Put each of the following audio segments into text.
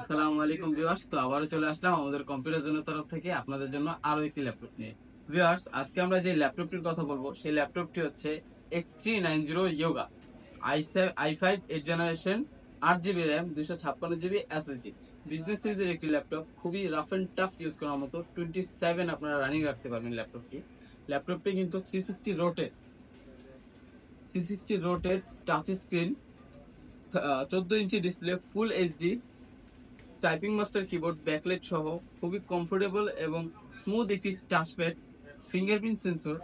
আসসালামু আলাইকুম ভিউয়ার্স তো আবারও চলে আসলাম আমাদের কম্পিউটার তরফ থেকে আপনাদের জন্য আরো একটি ল্যাপটপ নিয়ে ভিউয়ার্স আজকে আমরা যে ল্যাপটপটির কথা বলবো সেই ল্যাপটপটি হচ্ছে X three nine zero Yoga I I five eight generation আট জিবি র্যাম দুশো ছাপ্পান্ন জিবি এসএসডি বিজনেস সিরিজের একটি ল্যাপটপ খুবই রাফ অ্যান্ড টাফ ইউজ করার মতো টোয়েন্টি সেভেন আপনারা রানিং রাখতে পারবেন ল্যাপটপটি ল্যাপটপটি কিন্তু three sixty rotated three sixty rotated touch screen চোদ্দ inch display full HD typing master keyboard backlit সহ খুবই কমফোর্টেবল এবং স্মুথ একটি টাচপ্যাড ফিঙ্গারপ্রিন্ট সেন্সর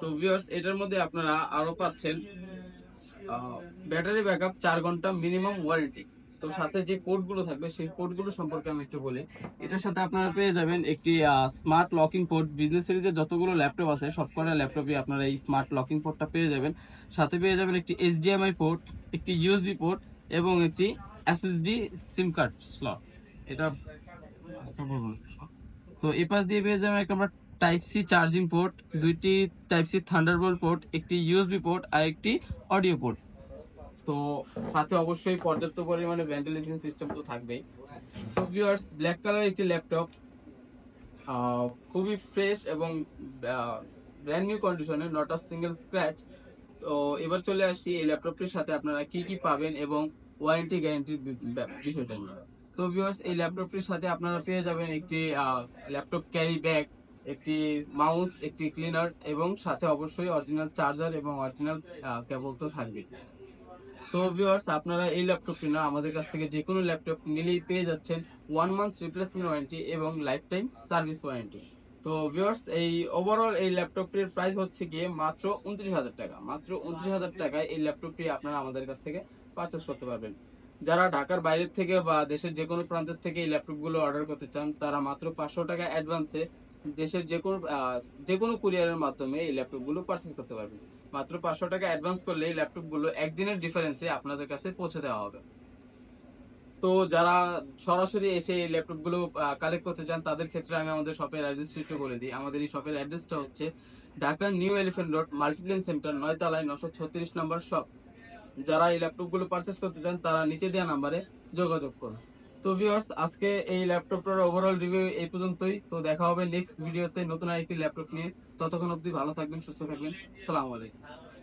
তো ভিওর্স এটার মধ্যে আপনারা আরও পাচ্ছেন ব্যাটারি ব্যাকআপ চার ঘন্টা মিনিমাম ওয়ারেন্টি তো সাথে যে কোডগুলো থাকবে সেই কোডগুলো সম্পর্কে আমি একটু বলি এটার সাথে আপনারা পেয়ে যাবেন একটি স্মার্ট লকিং পোর্ট বিজনেস সিরিজে যতগুলো ল্যাপটপ আছে সবকটা ল্যাপটপই আপনারা এই স্মার্ট লকিং পোর্টটা পেয়ে যাবেন সাথে পেয়ে যাবেন একটি এইচডিএমআই পোর্ট একটি ইউএসবি পোর্ট এবং একটি এসএসডি সিম কার্ড স্লট এটা আচ্ছা, তো এই পাশ দিয়ে পেয়ে যাবেন একটা আমরা টাইপ সি চার্জিং পোর্ট দুইটি টাইপ সি থান্ডারবোল্ট পোর্ট একটি ইউএসবি পোর্ট আর একটি অডিও পোর্ট তো সাথে অবশ্যই পর্যাপ্ত পরিমাণে ভেন্টিলেশন সিস্টেম তো থাকবেই তো ভিউয়ার্স ব্ল্যাক কালারের একটি ল্যাপটপ খুবই ফ্রেশ এবং ব্র্যান্ড নিউ কন্ডিশনে নট আ সিঙ্গেল স্ক্র্যাচ তো এবার চলে আসি এই ল্যাপটপটির সাথে আপনারা কি কি পাবেন এবং ওয়ারেন্টি গ্যারেন্টির বিষয়টা নিয়ে তো ভিউয়ার্স এই ল্যাপটপটির সাথে আপনারা পেয়ে যাবেন একটি ল্যাপটপ ক্যারি ব্যাগ একটি মাউস একটি ক্লিনার এবং সাথে অবশ্যই অরিজিনাল চার্জার এবং অরিজিনাল কেবল তো থাকবে তো ভিউয়ার্স আপনারা এই ল্যাপটপটি না আমাদের কাছ থেকে যে কোনো ল্যাপটপ নিলেই পেয়ে যাচ্ছেন ওয়ান মান্থ রিপ্লেসমেন্ট ওয়ারেন্টি এবং লাইফ টাইম সার্ভিস ওয়ারেন্টি তো ভিউয়ার্স এই ওভারঅল এই ল্যাপটপটির প্রাইস হচ্ছে গিয়ে মাত্র উনত্রিশ হাজার টাকা মাত্র উনত্রিশ হাজার টাকায় এই ল্যাপটপটি আপনারা আমাদের কাছ থেকে পারচেস করতে পারবেন যারা ঢাকার বাইরের থেকে বা দেশের যে কোনো প্রান্তের থেকে এই ল্যাপটপগুলো অর্ডার করতে চান তারা মাত্র পাঁচশো টাকা অ্যাডভান্সে দেশের যে কোনো যে কোনো কুরিয়ারের মাধ্যমে এই ল্যাপটপগুলো পারচেস করতে পারবেন মাত্র পাঁচশো টাকা অ্যাডভান্স করলে এই ল্যাপটপগুলো একদিনের ডিফারেন্সে আপনাদের কাছে পৌঁছে দেওয়া হবে তো যারা সরাসরি এসে এই ল্যাপটপগুলো কালেক্ট করতে চান তাদের ক্ষেত্রে আমি আমাদের শপের অ্যাড্রেসটি করে দিই আমাদের এই শপের অ্যাড্রেসটা হচ্ছে Dhaka New Elephant Road Multiplan Center নয়তালায় নশো ছত্রিশ নম্বর শপ যারা এই ল্যাপটপগুলো পারচেস করতে চান তারা নিচে দেওয়া নাম্বারে যোগাযোগ করুন তো ভিউয়ার্স আজকে এই ল্যাপটপটার ওভারঅল রিভিউ এই পর্যন্তই তো দেখা হবে নেক্সট ভিডিওতে নতুন আরেকটি ল্যাপটপ নিয়ে ততক্ষণ অবধি ভালো থাকবেন সুস্থ থাকবেন সালাম আলাইকুম